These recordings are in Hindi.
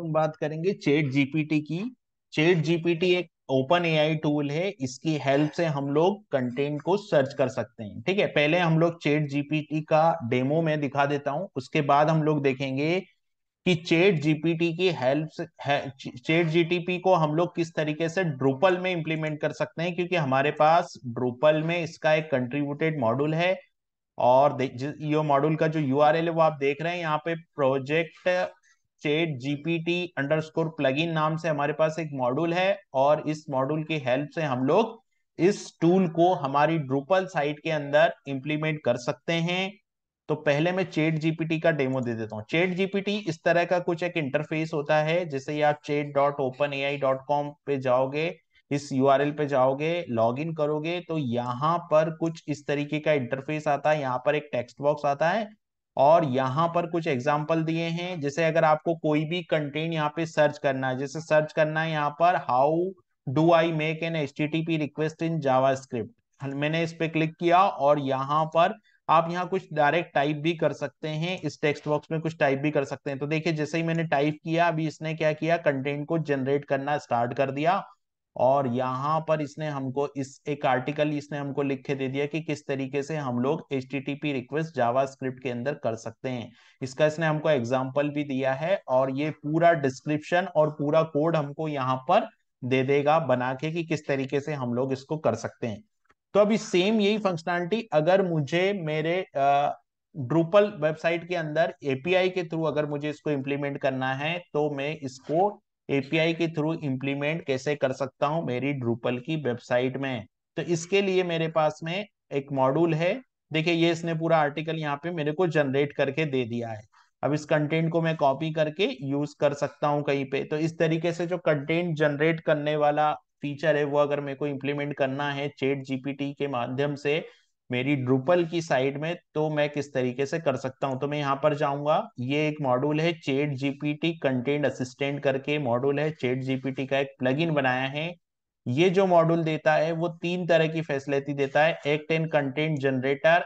हम बात करेंगे चेट जीपीटी की चेट जीपीटी एक ओपन एआई टूल है इसकी हेल्प से हम लोग कंटेंट को सर्च कर सकते हैं ठीक है पहले हम लोग चेट जीपीटी का डेमो में दिखा देता हूं उसके बाद हम लोग देखेंगे कि चेट जीपीटी की हेल्प से चेट जीटीपी को हम लोग किस तरीके से ड्रूपल में इंप्लीमेंट कर सकते हैं क्योंकि हमारे पास ड्रूपल में इसका एक कंट्रीब्यूटेड मॉड्यूल है और ये मॉड्यूल का जो यूआरएल है वो आप देख रहे हैं यहाँ पे प्रोजेक्ट चेट जीपीटी अंडरस्कोर प्लगइन नाम से हमारे पास एक मॉड्यूल है और इस मॉड्यूल की हेल्प से हम लोग इस टूल को हमारी ड्रुपल साइट के अंदर इंप्लीमेंट कर सकते हैं तो पहले मैं चेट जीपीटी का डेमो दे देता हूँ चेट जीपीटी इस तरह का कुछ एक इंटरफेस होता है जैसे आप chat dot open A I dot com पे जाओगे इस एल पे जाओगे लॉग करोगे तो यहाँ पर कुछ इस तरीके का इंटरफेस आता है यहाँ पर एक टेक्स्ट बॉक्स आता है और यहाँ पर कुछ एग्जाम्पल दिए हैं जैसे अगर आपको कोई भी कंटेंट यहाँ पे सर्च करना है जैसे सर्च करना है यहाँ पर how do I make an H request in Java मैंने इस पे क्लिक किया और यहाँ पर आप यहाँ कुछ डायरेक्ट टाइप भी कर सकते हैं इस टेक्स्ट बॉक्स में कुछ टाइप भी कर सकते हैं तो देखिए जैसे ही मैंने टाइप किया अभी इसने क्या किया कंटेंट को जनरेट करना स्टार्ट कर दिया और यहाँ पर इसने हमको इस एक आर्टिकल इसने हमको लिख के दे दिया कि किस तरीके से हम लोग एच रिक्वेस्ट जावा के अंदर कर सकते हैं इसका इसने हमको एग्जाम्पल भी दिया है और ये पूरा डिस्क्रिप्शन और पूरा कोड हमको यहाँ पर दे देगा बना के कि किस तरीके से हम लोग इसको कर सकते हैं तो अभी सेम यही फंक्शनलिटी अगर मुझे मेरे आ, ड्रूपल वेबसाइट के अंदर एपीआई के थ्रू अगर मुझे इसको इम्प्लीमेंट करना है तो मैं इसको एपीआई के थ्रू इम्प्लीमेंट कैसे कर सकता हूँ मेरी ड्रूपल की वेबसाइट में तो इसके लिए मेरे पास में एक मॉड्यूल है देखिए ये इसने पूरा आर्टिकल यहाँ पे मेरे को जनरेट करके दे दिया है अब इस कंटेंट को मैं कॉपी करके यूज कर सकता हूँ कहीं पे तो इस तरीके से जो कंटेंट जनरेट करने वाला फीचर है वो अगर मेरे को इम्प्लीमेंट करना है चेट जीपीटी के माध्यम से मेरी ड्रुपल की साइड में तो मैं किस तरीके से कर सकता हूं तो मैं यहाँ पर जाऊंगा ये एक मॉड्यूल है चेट जीपीटी कंटेंट असिस्टेंट करके मॉड्यूल है चेट जीपीटी का एक प्लगइन बनाया है ये जो मॉड्यूल देता है वो तीन तरह की फैसिलिटी देता है act and content generator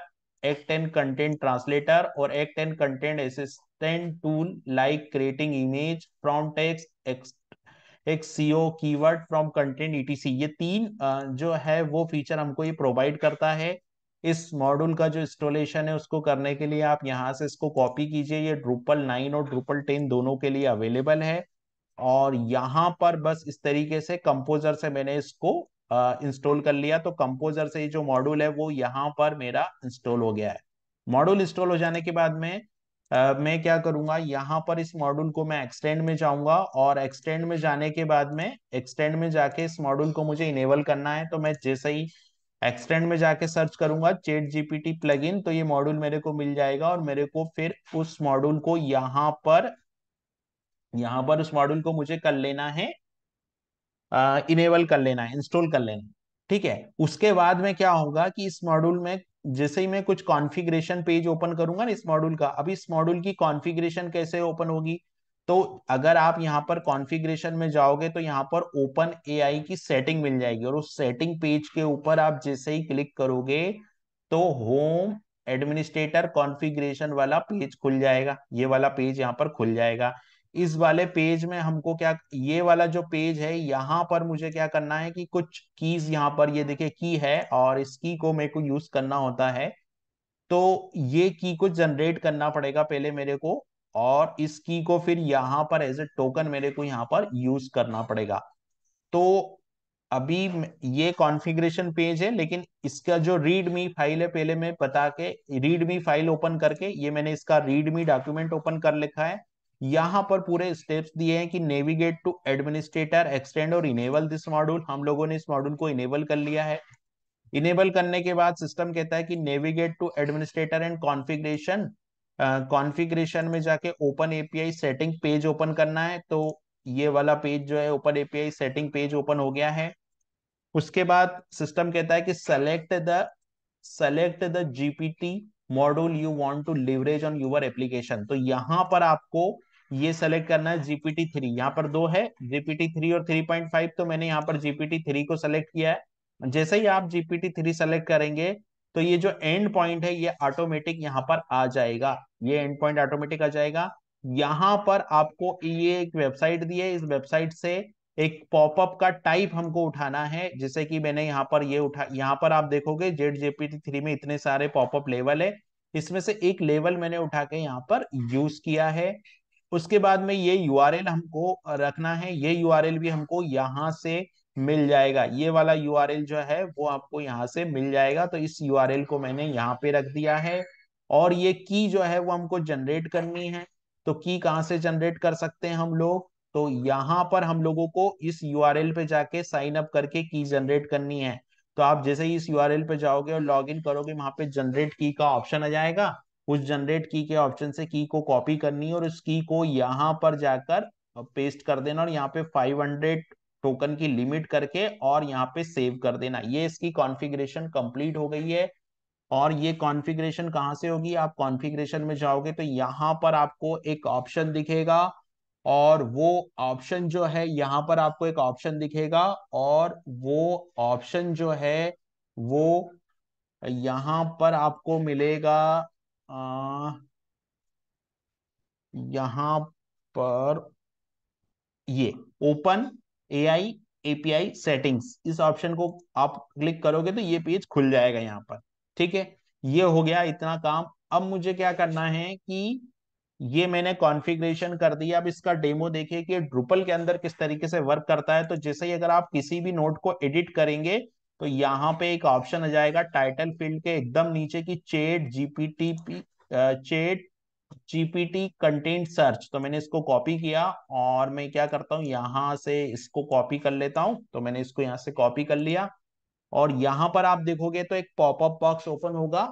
act and content translator और act and content assistant tool like creating image from text एक SEO keyword from content ETC ये तीन जो है वो फीचर हमको ये प्रोवाइड करता है इस मॉड्यूल का जो इंस्टॉलेशन है उसको करने के लिए आप यहाँ से इसको कॉपी कीजिए ये ड्रुपल नाइन और ड्रुपल टेन दोनों के लिए अवेलेबल है और यहाँ पर बस इस तरीके से कंपोजर से मैंने इसको इंस्टॉल कर लिया तो कंपोजर से ये जो मॉड्यूल है वो यहाँ पर मेरा इंस्टॉल हो गया है मॉड्यूल इंस्टॉल हो जाने के बाद में आ, मैं क्या करूंगा यहाँ पर इस मॉड्यूल को मैं एक्सटेंड में जाऊंगा और एक्सटेंड में जाने के बाद में एक्सटेंड में जाके इस मॉड्यूल को मुझे इनेबल करना है तो मैं जैसे ही एक्सटेंड में जाके सर्च करूंगा चेट जीपीटी इन तो ये मॉड्यूल मेरे को मिल जाएगा और मेरे को फिर उस मॉड्यूल को यहां पर यहाँ पर उस मॉड्यूल को मुझे कर लेना है इनेबल कर लेना है इंस्टॉल कर लेना ठीक है उसके बाद में क्या होगा कि इस मॉड्यूल में जैसे ही मैं कुछ कॉन्फ़िगरेशन पेज ओपन करूंगा ना इस मॉड्यूल का अब इस मॉड्यूल की कॉन्फ़िगरेशन कैसे ओपन होगी तो अगर आप यहाँ पर कॉन्फ़िगरेशन में जाओगे तो यहाँ पर ओपन एआई की सेटिंग मिल जाएगी और उस सेटिंग पेज के ऊपर आप जैसे ही क्लिक करोगे तो होम एडमिनिस्ट्रेटर कॉन्फ़िगरेशन वाला पेज खुल जाएगा ये वाला पेज यहाँ पर खुल जाएगा इस वाले पेज में हमको क्या ये वाला जो पेज है यहाँ पर मुझे क्या करना है कि कुछ कीज यहाँ पर ये देखे की है और इस की को मेरे को यूज करना होता है तो ये की को जनरेट करना पड़ेगा पहले मेरे को और इस की को फिर यहां पर एज ए टोकन मेरे को यहाँ पर यूज करना पड़ेगा तो अभी ये कॉन्फ़िगरेशन पेज है लेकिन इसका जो रीडमी फाइल है पहले मैं बता के रीडमी फाइल ओपन करके ये मैंने इसका रीडमी डॉक्यूमेंट ओपन कर लिखा है यहां पर पूरे स्टेप्स दिए हैं कि नेविगेट टू एडमिनिस्ट्रेटर एक्सटेंड और इनेबल दिस मॉड्यूल हम लोगों ने इस मॉड्यूल को इनेबल कर लिया है इनेबल करने के बाद सिस्टम कहता है कि navigate to administrator and configuration configuration में जाके open API setting page open करना है तो ये वाला पेज जो है open API setting page open हो गया है उसके बाद सिस्टम कहता है कि select the select the GPT module you want to leverage on your application तो यहाँ पर आपको ये सेलेक्ट करना है जीपीटी थ्री यहाँ पर दो है जीपीटी थ्री और थ्री पॉइंट फाइव तो मैंने यहाँ पर जीपीटी थ्री को सेलेक्ट किया है जैसे ही आप जीपीटी थ्री सेलेक्ट करेंगे तो ये जो एंड पॉइंट है ये ऑटोमेटिक यहां पर आ जाएगा ये एंड पॉइंट ऑटोमेटिक आ जाएगा यहां पर आपको ये एक वेबसाइट दी है इस वेबसाइट से एक पॉपअप का टाइप हमको उठाना है जैसे कि मैंने यहाँ पर ये उठा यहाँ पर आप देखोगे जेड जेपीटी थ्री में इतने सारे पॉपअप लेवल है इसमें से एक लेवल मैंने उठा के यहाँ पर यूज किया है उसके बाद में ये यूआरएल हमको रखना है ये यूआरएल भी हमको यहाँ से मिल जाएगा ये वाला यू जो है वो आपको यहाँ से मिल जाएगा तो इस यू को मैंने यहाँ पे रख दिया है और ये की जो है वो हमको जनरेट करनी है तो की कहाँ से जनरेट कर सकते हैं हम लोग तो यहाँ पर हम लोगों को इस यू पे जाके साइन अप करके की जनरेट करनी है तो आप जैसे ही इस यू पे जाओगे और लॉग इन करोगे वहां पे जनरेट की का ऑप्शन आ जाएगा उस जनरेट की के ऑप्शन से की को कॉपी करनी है और उस की को यहाँ पर जाकर पेस्ट कर देना और यहाँ पे 500 टोकन की लिमिट करके और यहाँ पे सेव कर देना ये इसकी कॉन्फ़िगरेशन कंप्लीट हो गई है और ये कॉन्फ़िगरेशन कहाँ से होगी आप कॉन्फ़िगरेशन में जाओगे तो यहाँ पर आपको एक ऑप्शन दिखेगा और वो ऑप्शन जो है यहाँ पर आपको एक ऑप्शन दिखेगा और वो ऑप्शन जो है वो यहाँ पर आपको मिलेगा आ, यहाँ पर ये open A I API settings इस ऑप्शन को आप क्लिक करोगे तो ये पेज खुल जाएगा यहाँ पर ठीक है ये हो गया इतना काम अब मुझे क्या करना है कि ये मैंने कॉन्फ़िगरेशन कर दिया अब इसका डेमो देखिए कि ड्रुपल के अंदर किस तरीके से वर्क करता है तो जैसे ही अगर आप किसी भी नोट को एडिट करेंगे तो यहाँ पे एक ऑप्शन आ जाएगा टाइटल फील्ड के एकदम नीचे की चेट जीपीटी चेट जीपीटी कंटेंट सर्च तो मैंने इसको कॉपी किया और मैं क्या करता हूँ यहां से इसको कॉपी कर लेता हूं तो मैंने इसको यहां से कॉपी कर लिया और यहां पर आप देखोगे तो एक पॉपअप बॉक्स ओपन होगा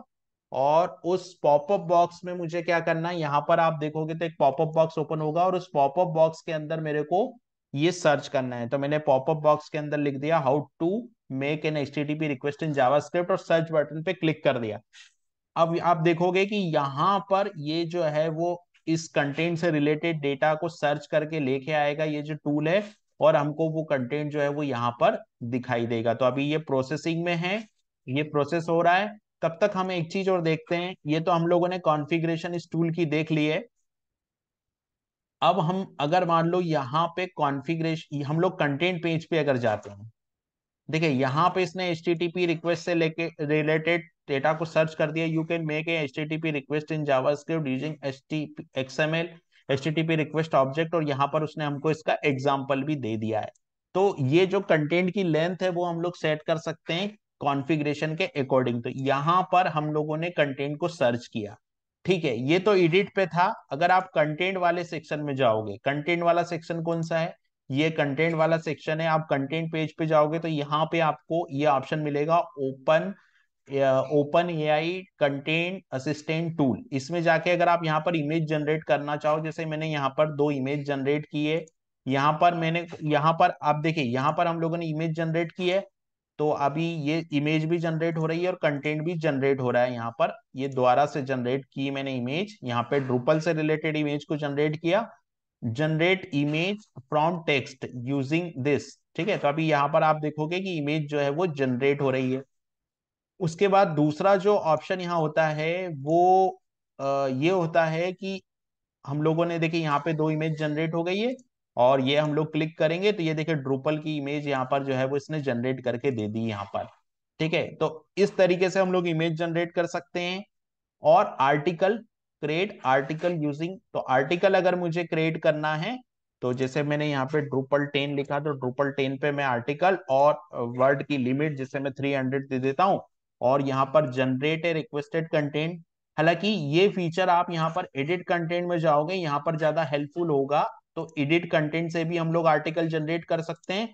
और उस पॉपअप बॉक्स में मुझे क्या करना है यहां पर आप देखोगे तो एक पॉपअप बॉक्स ओपन होगा और उस पॉपअप बॉक्स के अंदर मेरे को ये सर्च करना है तो मैंने पॉपअप बॉक्स के अंदर लिख दिया how to make an H request in JavaScript और सर्च बटन पे क्लिक कर दिया अब आप देखोगे कि यहां पर ये जो है वो इस कंटेंट से रिलेटेड डेटा को सर्च करके लेके आएगा ये जो टूल है और हमको वो कंटेंट जो है वो यहाँ पर दिखाई देगा तो अभी ये प्रोसेसिंग में है ये प्रोसेस हो रहा है तब तक हम एक चीज और देखते हैं ये तो हम लोगों ने कॉन्फ़िगरेशन इस टूल की देख ली है अब हम अगर मान लो यहाँ पे कॉन्फ़िगरेशन हम लोग कंटेंट पेज पे अगर जाते हैं देखिये यहाँ पे इसने एच रिक्वेस्ट से लेके रिलेटेड डेटा को सर्च कर दिया you can make a H request in JavaScript using H T XML H request object और यहाँ पर उसने हमको इसका एग्जाम्पल भी दे दिया है तो ये जो कंटेंट की लेंथ है वो हम लोग सेट कर सकते हैं कॉन्फ़िगरेशन के अकॉर्डिंग तो यहाँ पर हम लोगों ने कंटेंट को सर्च किया ठीक है ये तो एडिट पे था अगर आप कंटेंट वाले सेक्शन में जाओगे कंटेंट वाला सेक्शन कौन सा है ये कंटेंट वाला सेक्शन है आप कंटेंट पेज पे जाओगे तो यहाँ पे आपको ये ऑप्शन मिलेगा open open A I content assistant tool इसमें जाके अगर आप यहाँ पर इमेज जनरेट करना चाहो जैसे मैंने यहाँ पर दो इमेज जनरेट की है यहाँ पर मैंने यहाँ पर आप देखिए यहाँ पर हम लोगों ने इमेज जनरेट की है तो अभी ये इमेज भी जनरेट हो रही है और कंटेंट भी जनरेट हो रहा है यहाँ पर ये द्वारा से जनरेट की मैंने इमेज यहाँ पे ड्रुपल से रिलेटेड इमेज को जनरेट किया generate image from text using this ठीक है तो अभी यहाँ पर आप देखोगे कि इमेज जो है वो जनरेट हो रही है उसके बाद दूसरा जो ऑप्शन यहाँ होता है वो आ, ये होता है कि हम लोगों ने देखिए यहाँ पे दो इमेज जनरेट हो गई है और ये हम लोग क्लिक करेंगे तो ये देखिए ड्रूपल की इमेज यहाँ पर जो है वो इसने जनरेट करके दे दी यहाँ पर ठीक है तो इस तरीके से हम लोग इमेज जनरेट कर सकते हैं और आर्टिकल क्रिएट आर्टिकल यूजिंग तो आर्टिकल अगर मुझे क्रिएट करना है तो जैसे मैंने यहाँ पे ड्रूपल टेन लिखा तो ड्रूपल टेन पे मैं आर्टिकल और वर्ड की लिमिट जिसे मैं थ्री हंड्रेड दे देता हूँ और यहाँ पर जनरेट ए रिक्वेस्टेड कंटेंट हालांकि ये फीचर आप यहाँ पर एडिट कंटेंट में जाओगे यहाँ पर ज्यादा हेल्पफुल होगा तो एडिट कंटेंट से भी हम लोग आर्टिकल जनरेट कर सकते हैं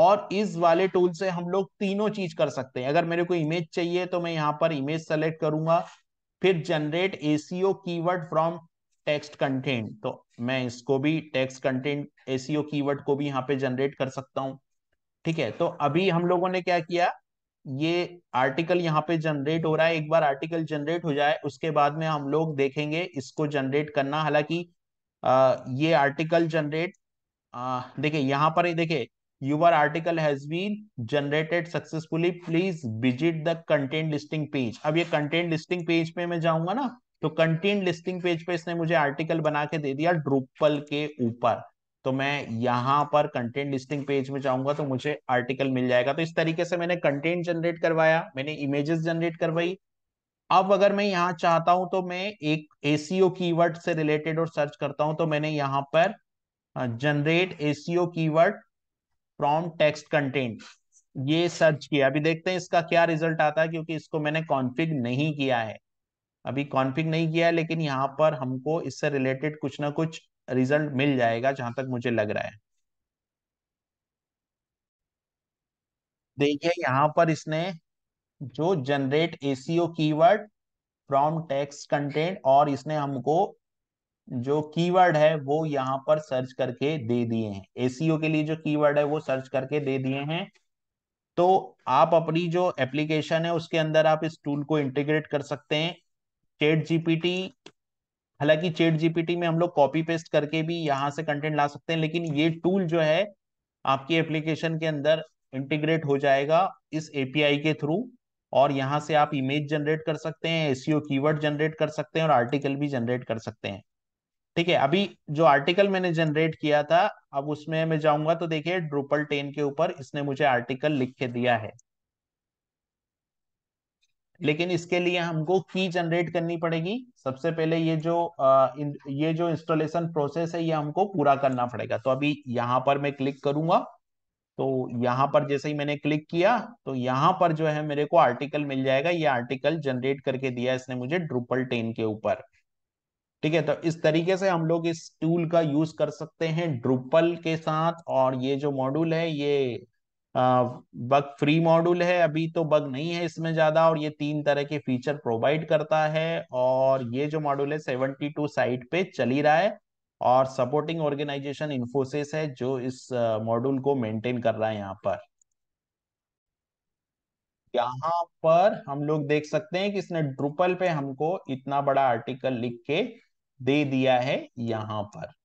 और इस वाले टूल से हम लोग तीनों चीज कर सकते हैं अगर मेरे को इमेज चाहिए तो मैं यहाँ पर इमेज सेलेक्ट करूंगा फिर generate SEO keyword from text content तो मैं इसको भी टेक्स्ट कंटेंट एसीओ कीवर्ड को भी यहाँ पे जनरेट कर सकता हूँ ठीक है तो अभी हम लोगों ने क्या किया ये आर्टिकल यहाँ पे जनरेट हो रहा है एक बार आर्टिकल जनरेट हो जाए उसके बाद में हम लोग देखेंगे इसको जनरेट करना हालांकि ये आर्टिकल जनरेट देखिए यहाँ पर देखिए your article has been generated successfully please visit the content listing page अब ये content listing page पे मैं जाऊंगा ना तो content listing page पे इसने मुझे article बना के दे दिया ड्रूपल के ऊपर तो मैं यहां पर कंटेंट लिस्टिंग पेज में जाऊंगा तो मुझे आर्टिकल मिल जाएगा तो इस तरीके से मैंने कंटेंट जनरेट करवाया मैंने इमेजेस जनरेट करवाई अब अगर मैं यहां चाहता हूं तो मैं एक एसीओ कीवर्ड से रिलेटेड और सर्च करता हूं तो मैंने यहां पर generate SEO keyword from text content ये सर्च किया अभी देखते हैं इसका क्या रिजल्ट आता है क्योंकि इसको मैंने कॉन्फिग नहीं किया है अभी कॉन्फिग नहीं किया है लेकिन यहाँ पर हमको इससे रिलेटेड कुछ ना कुछ रिजल्ट मिल जाएगा जहां तक मुझे लग रहा है देखिए यहां पर इसने जो generate SEO keyword from text content और इसने हमको जो कीवर्ड है वो यहाँ पर सर्च करके दे दिए हैं एसीओ के लिए जो कीवर्ड है वो सर्च करके दे दिए हैं तो आप अपनी जो एप्लीकेशन है उसके अंदर आप इस टूल को इंटीग्रेट कर सकते हैं चेट जीपीटी हालांकि चेट जीपीटी में हम लोग कॉपी पेस्ट करके भी यहाँ से कंटेंट ला सकते हैं लेकिन ये टूल जो है आपकी एप्लीकेशन के अंदर इंटीग्रेट हो जाएगा इस एपीआई के थ्रू और यहाँ से आप इमेज जनरेट कर सकते हैं एसईओ e कीवर्ड जनरेट कर सकते हैं और आर्टिकल भी जनरेट कर सकते हैं ठीक है अभी जो आर्टिकल मैंने जनरेट किया था अब उसमें मैं जाऊंगा तो देखिये ड्रुपल टेन के ऊपर इसने मुझे आर्टिकल लिख के दिया है लेकिन इसके लिए हमको की जनरेट करनी पड़ेगी सबसे पहले ये जो आ, इन, ये जो इंस्टॉलेशन प्रोसेस है ये हमको पूरा करना पड़ेगा तो अभी यहाँ पर मैं क्लिक करूंगा तो यहाँ पर जैसे ही मैंने क्लिक किया तो यहाँ पर जो है मेरे को आर्टिकल मिल जाएगा ये आर्टिकल जनरेट करके दिया इसने मुझे ड्रुपल टेन के ऊपर ठीक है तो इस तरीके से हम लोग इस टूल का यूज कर सकते हैं ड्रुपल के साथ और ये जो मॉड्यूल है ये बग फ्री मॉड्यूल है अभी तो बग नहीं है इसमें ज्यादा और ये तीन तरह के फीचर प्रोवाइड करता है और ये जो मॉड्यूल है 72 साइट पे चल ही रहा है और सपोर्टिंग ऑर्गेनाइजेशन इन्फोसिस है जो इस मॉड्यूल को मेंटेन कर रहा है यहाँ पर यहाँ पर हम लोग देख सकते हैं कि इसने ड्रुपल पे हमको इतना बड़ा आर्टिकल लिख के दे दिया है यहाँ पर